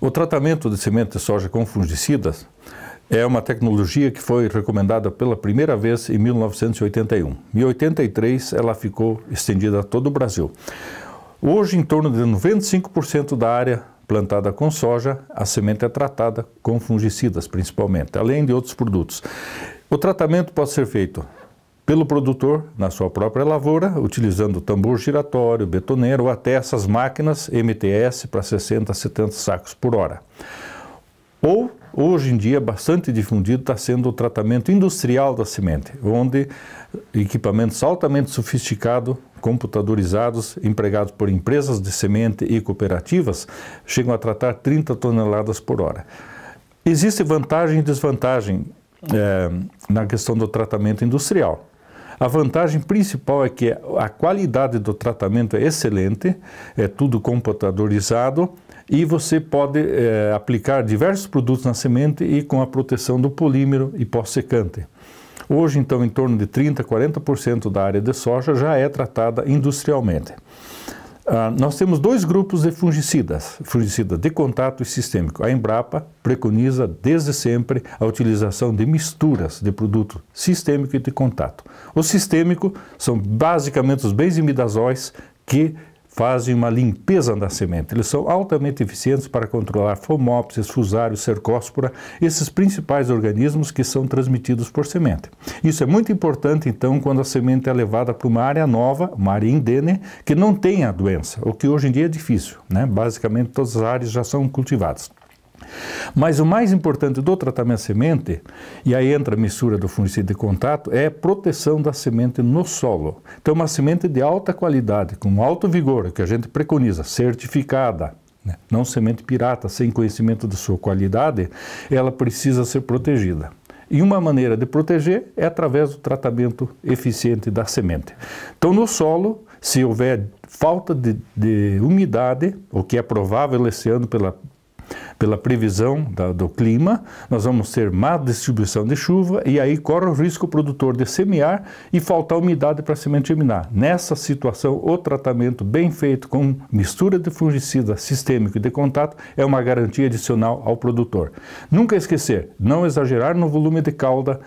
O tratamento de semente de soja com fungicidas é uma tecnologia que foi recomendada pela primeira vez em 1981. Em 83, ela ficou estendida a todo o Brasil. Hoje, em torno de 95% da área plantada com soja, a semente é tratada com fungicidas, principalmente, além de outros produtos. O tratamento pode ser feito pelo produtor na sua própria lavoura, utilizando tambor giratório, betoneiro ou até essas máquinas MTS para 60, 70 sacos por hora. Ou, hoje em dia, bastante difundido está sendo o tratamento industrial da semente, onde equipamentos altamente sofisticados, computadorizados, empregados por empresas de semente e cooperativas, chegam a tratar 30 toneladas por hora. Existe vantagem e desvantagem é, na questão do tratamento industrial. A vantagem principal é que a qualidade do tratamento é excelente, é tudo computadorizado e você pode é, aplicar diversos produtos na semente e com a proteção do polímero e pós-secante. Hoje, então, em torno de 30, 40% da área de soja já é tratada industrialmente. Ah, nós temos dois grupos de fungicidas, fungicida de contato e sistêmico. A Embrapa preconiza desde sempre a utilização de misturas de produto sistêmico e de contato. O sistêmico são basicamente os benzimidazóis que fazem uma limpeza da semente. Eles são altamente eficientes para controlar fomopsis, fusário, cercóspora, esses principais organismos que são transmitidos por semente. Isso é muito importante, então, quando a semente é levada para uma área nova, uma área indene, que não tenha a doença, o que hoje em dia é difícil. Né? Basicamente, todas as áreas já são cultivadas. Mas o mais importante do tratamento semente, e aí entra a mistura do fungicida de contato, é a proteção da semente no solo. Então, uma semente de alta qualidade, com alto vigor, que a gente preconiza, certificada, né? não semente pirata, sem conhecimento da sua qualidade, ela precisa ser protegida. E uma maneira de proteger é através do tratamento eficiente da semente. Então, no solo, se houver falta de, de umidade, o que é provável esse ano pela pela previsão da, do clima, nós vamos ter má distribuição de chuva e aí corre o risco o produtor de semear e faltar umidade para a semente germinar. Nessa situação, o tratamento bem feito com mistura de fungicida sistêmico e de contato é uma garantia adicional ao produtor. Nunca esquecer, não exagerar no volume de cauda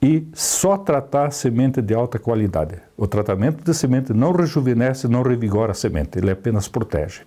e só tratar semente de alta qualidade. O tratamento de semente não rejuvenesce, não revigora a semente, ele apenas protege.